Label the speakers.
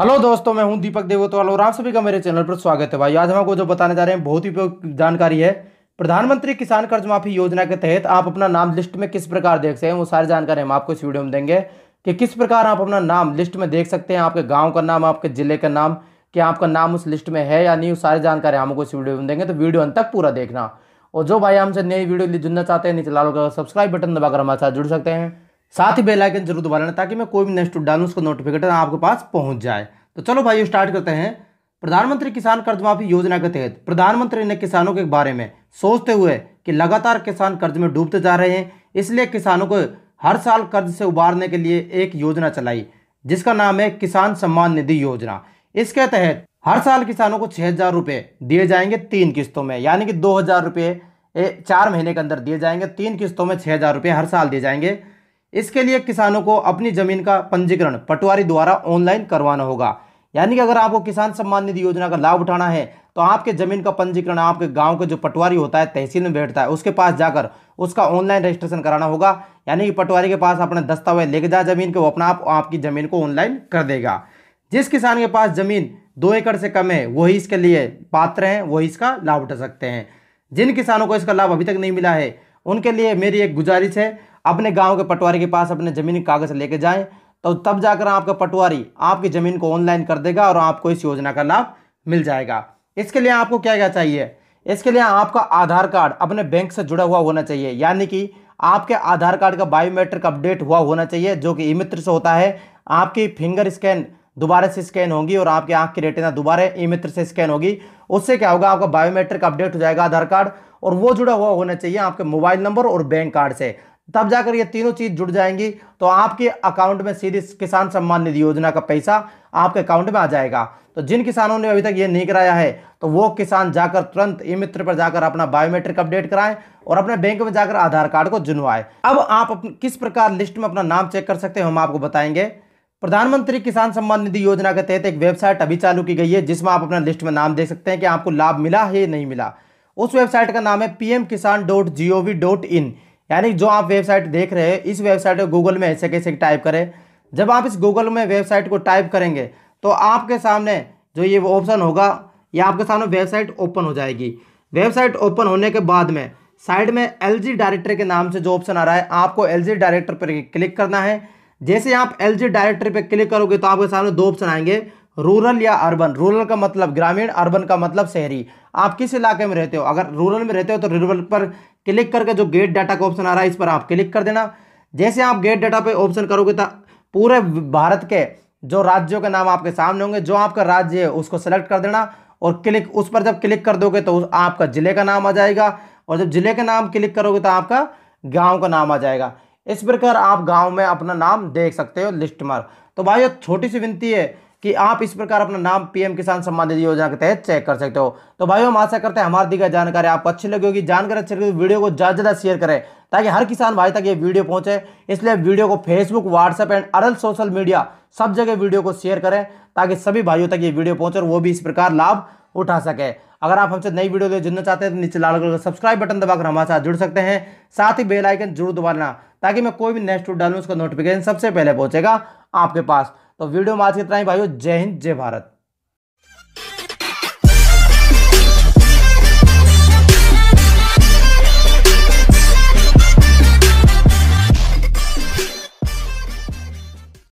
Speaker 1: hello दोस्तों मैं हूं दीपक देवोतवाल और आप सभी का मेरे चैनल पर स्वागत है भाई आज हम आपको जो बताने जा रहे हैं बहुत ही जानकारी है प्रधानमंत्री किसान कर्ज माफी योजना के तहत आप अपना नाम लिस्ट में किस प्रकार देख सकते हैं वो सारी जानकारी हम आपको इस वीडियो में देंगे कि किस प्रकार आप अपना नाम लिस्ट में देख सकते हैं आपके गाँव का नाम आपके जिले का नाम क्या आपका नाम उस लिस्ट में है या नहीं वो सारी जानकारी हमको इस वीडियो में देंगे तो वीडियो अंत तक पूरा देखना और जो भाई हमसे नई वीडियो जुड़ना चाहते हैं नीचे लाल सब्सक्राइब बटन दबाकर हमारे साथ जुड़ सकते हैं साथ ही बेल आइकन जरूर दबा लेना ताकि मैं कोई भी नेक्स्ट डालूँ उसका नोटिफिकेशन आपके पास पहुंच जाए तो चलो भाई स्टार्ट करते हैं प्रधानमंत्री किसान कर्ज माफी योजना के तहत प्रधानमंत्री ने किसानों के बारे में सोचते हुए कि लगातार किसान कर्ज में डूबते जा रहे हैं इसलिए किसानों को हर साल कर्ज से उबारने के लिए एक योजना चलाई जिसका नाम है किसान सम्मान निधि योजना इसके तहत हर साल किसानों को छह हज़ार रुपए दिए जाएंगे तीन किस्तों में यानी कि दो हज़ार रुपये चार महीने के अंदर दिए जाएंगे तीन किस्तों में छह हज़ार रुपए हर साल दिए जाएंगे इसके लिए किसानों को अपनी जमीन का पंजीकरण पटवारी द्वारा ऑनलाइन करवाना होगा यानी कि अगर आपको किसान सम्मान निधि योजना का लाभ उठाना है तो आपके जमीन का पंजीकरण आपके गांव के जो पटवारी होता है तहसील में बैठता है उसके पास जाकर उसका ऑनलाइन रजिस्ट्रेशन कराना होगा यानी कि पटवारी के पास अपना दस्तावेज लेके जाए जमीन के वो अपना आप आपकी जमीन को ऑनलाइन कर देगा जिस किसान के पास जमीन दो एकड़ से कम है वही इसके लिए पात्र हैं वही इसका लाभ उठा सकते हैं जिन किसानों को इसका लाभ अभी तक नहीं मिला है उनके लिए मेरी एक गुजारिश है अपने गांव के पटवारी के पास अपने ज़मीन कागज़ लेके जाएं तो तब जाकर आपका पटवारी आपकी ज़मीन को ऑनलाइन कर देगा और आपको इस योजना का लाभ मिल जाएगा इसके लिए आपको क्या क्या चाहिए इसके लिए आपका आधार कार्ड अपने बैंक से जुड़ा हुआ होना चाहिए यानी कि आपके आधार कार्ड का बायोमेट्रिक अपडेट हुआ होना चाहिए जो कि ई मित्र से होता है आपकी फिंगर स्कैन दोबारा से स्कैन होगी और आपकी आंख की रेटिना दोबारा ई मित्र से स्कैन होगी उससे क्या होगा आपका बायोमेट्रिक अपडेट हो जाएगा आधार कार्ड और वो जुड़ा हुआ होना चाहिए आपके मोबाइल नंबर और बैंक कार्ड से तब जाकर ये तीनों चीज़ जुड़ जाएंगी तो आपके अकाउंट में सीधे किसान सम्मान निधि योजना का पैसा आपके अकाउंट में आ जाएगा तो जिन किसानों ने अभी तक ये नहीं कराया है तो वो किसान जाकर तुरंत ई मित्र पर जाकर अपना बायोमेट्रिक अपडेट कराएं और अपने बैंक में जाकर आधार कार्ड को जुनवाए अब आप किस प्रकार लिस्ट में अपना नाम चेक कर सकते हैं हम आपको बताएंगे प्रधानमंत्री किसान सम्मान निधि योजना के तहत एक वेबसाइट अभी चालू की गई है जिसमें आप अपना लिस्ट में नाम देख सकते हैं कि आपको लाभ मिला है नहीं मिला उस वेबसाइट का नाम है P M Kisan dot G O V dot in यानी जो आप वेबसाइट देख रहे हैं इस वेबसाइट को गूगल में ऐसे कैसे टाइप करें जब आप इस गूगल में वेबसाइट को टाइप करेंगे तो आपके सामने जो ये ऑप्शन होगा ये आपके सामने वेबसाइट ओपन हो जाएगी वेबसाइट ओपन होने के बाद में साइड में एल जी डायरेक्टर के नाम से जो ऑप्शन आ रहा है आपको एल जी डायरेक्टर पर क्लिक करना है जैसे आप एल जी डायरेक्टर पर क्लिक करोगे तो आपके सामने दो ऑप्शन आएंगे रूरल या अर्बन रूरल का मतलब ग्रामीण अर्बन का मतलब शहरी आप किस इलाके में रहते हो अगर रूरल में रहते हो तो रूरल पर क्लिक करके जो गेट डाटा का ऑप्शन आ रहा है इस पर आप क्लिक कर देना जैसे आप गेट डाटा पे ऑप्शन करोगे तो पूरे भारत के जो राज्यों के नाम आपके सामने होंगे जो आपका राज्य है उसको सेलेक्ट कर देना और क्लिक उस पर जब क्लिक कर दोगे तो आपका ज़िले का नाम आ जाएगा और जब ज़िले का नाम क्लिक करोगे तो आपका गाँव का नाम आ जाएगा इस प्रकार आप गाँव में अपना नाम देख सकते हो लिस्ट मार तो भाई छोटी सी विनती है कि आप इस प्रकार अपना नाम पीएम किसान सम्मान निधि योजना के तहत चेक कर सकते हो तो भाई हम आशा करते हैं हमारे दी गई जानकारी आपको अच्छी लगी होगी जानकारी अच्छी लगी तो वीडियो को ज़्यादा ज़्यादा शेयर करें ताकि हर किसान भाई तक ये वीडियो पहुंचे इसलिए वीडियो को फेसबुक व्हाट्सएप एंड अरल सोशल मीडिया सब जगह वीडियो को शेयर करें ताकि सभी भाइयों तक ये वीडियो पहुंचे और वो भी इस प्रकार लाभ उठा सके अगर आप हमसे नई वीडियो जुड़ना चाहते हैं तो नीचे लाल कलर का सब्सक्राइब बटन दबाकर हमारे साथ जुड़ सकते हैं साथ ही बेल आइकन जरूर दबाना ताकि मैं कोई भी नेक्स्ट वीडियो डालूँ उसका नोटिफिकेशन सबसे पहले पहुंचेगा आपके पास तो वीडियो में आज इतना ही भाइयों जय हिंद जय भारत